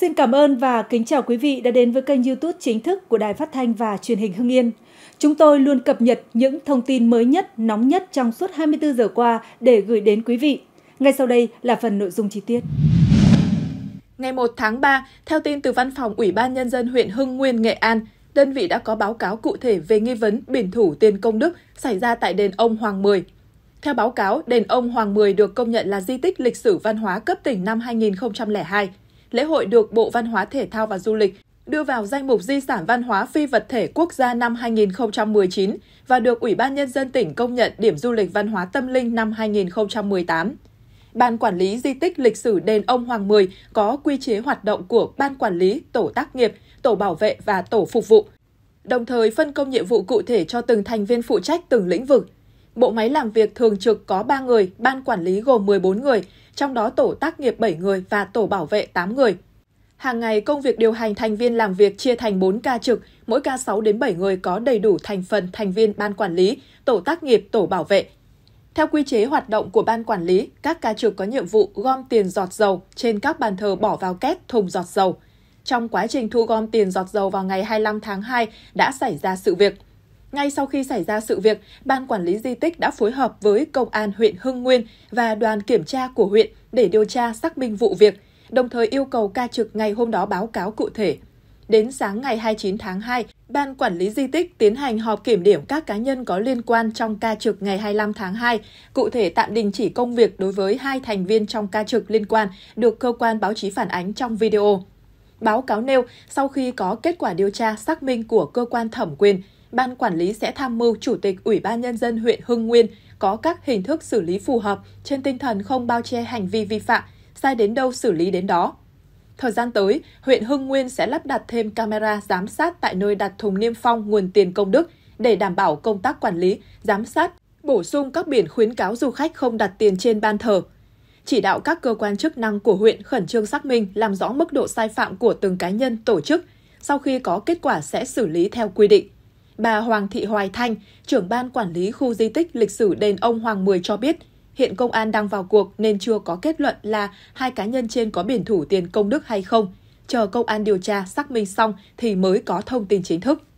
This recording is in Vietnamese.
Xin cảm ơn và kính chào quý vị đã đến với kênh YouTube chính thức của Đài Phát thanh và Truyền hình Hưng Yên. Chúng tôi luôn cập nhật những thông tin mới nhất, nóng nhất trong suốt 24 giờ qua để gửi đến quý vị. Ngay sau đây là phần nội dung chi tiết. Ngày 1 tháng 3, theo tin từ Văn phòng Ủy ban Nhân dân huyện Hưng Nguyên, Nghệ An, đơn vị đã có báo cáo cụ thể về nghi vấn biển thủ tiền công đức xảy ra tại đền ông Hoàng Mười. Theo báo cáo, đền ông Hoàng Mười được công nhận là di tích lịch sử văn hóa cấp tỉnh năm 2002 lễ hội được Bộ Văn hóa Thể thao và Du lịch đưa vào danh mục di sản văn hóa phi vật thể quốc gia năm 2019 và được Ủy ban Nhân dân tỉnh công nhận điểm du lịch văn hóa tâm linh năm 2018. Ban Quản lý Di tích Lịch sử Đền Ông Hoàng Mười có quy chế hoạt động của Ban Quản lý, Tổ tác nghiệp, Tổ bảo vệ và Tổ phục vụ, đồng thời phân công nhiệm vụ cụ thể cho từng thành viên phụ trách từng lĩnh vực – bộ máy làm việc thường trực có 3 người, ban quản lý gồm 14 người, trong đó tổ tác nghiệp 7 người và tổ bảo vệ 8 người. Hàng ngày, công việc điều hành thành viên làm việc chia thành 4 ca trực, mỗi ca 6 đến 7 người có đầy đủ thành phần thành viên ban quản lý, tổ tác nghiệp, tổ bảo vệ. Theo quy chế hoạt động của ban quản lý, các ca trực có nhiệm vụ gom tiền giọt dầu trên các bàn thờ bỏ vào két thùng giọt dầu. Trong quá trình thu gom tiền giọt dầu vào ngày 25 tháng 2 đã xảy ra sự việc – ngay sau khi xảy ra sự việc, Ban Quản lý Di tích đã phối hợp với Công an huyện Hưng Nguyên và đoàn kiểm tra của huyện để điều tra xác minh vụ việc, đồng thời yêu cầu ca trực ngày hôm đó báo cáo cụ thể. Đến sáng ngày 29 tháng 2, Ban Quản lý Di tích tiến hành họp kiểm điểm các cá nhân có liên quan trong ca trực ngày 25 tháng 2, cụ thể tạm đình chỉ công việc đối với hai thành viên trong ca trực liên quan được cơ quan báo chí phản ánh trong video. Báo cáo nêu, sau khi có kết quả điều tra xác minh của cơ quan thẩm quyền, ban quản lý sẽ tham mưu chủ tịch Ủy ban nhân dân huyện Hưng Nguyên có các hình thức xử lý phù hợp trên tinh thần không bao che hành vi vi phạm, sai đến đâu xử lý đến đó. Thời gian tới, huyện Hưng Nguyên sẽ lắp đặt thêm camera giám sát tại nơi đặt thùng niêm phong nguồn tiền công đức để đảm bảo công tác quản lý, giám sát, bổ sung các biển khuyến cáo du khách không đặt tiền trên ban thờ. Chỉ đạo các cơ quan chức năng của huyện khẩn trương xác minh, làm rõ mức độ sai phạm của từng cá nhân, tổ chức. Sau khi có kết quả sẽ xử lý theo quy định bà Hoàng Thị Hoài Thanh, trưởng ban quản lý khu di tích lịch sử đền ông Hoàng Mười cho biết, hiện công an đang vào cuộc nên chưa có kết luận là hai cá nhân trên có biển thủ tiền công đức hay không. Chờ công an điều tra xác minh xong thì mới có thông tin chính thức.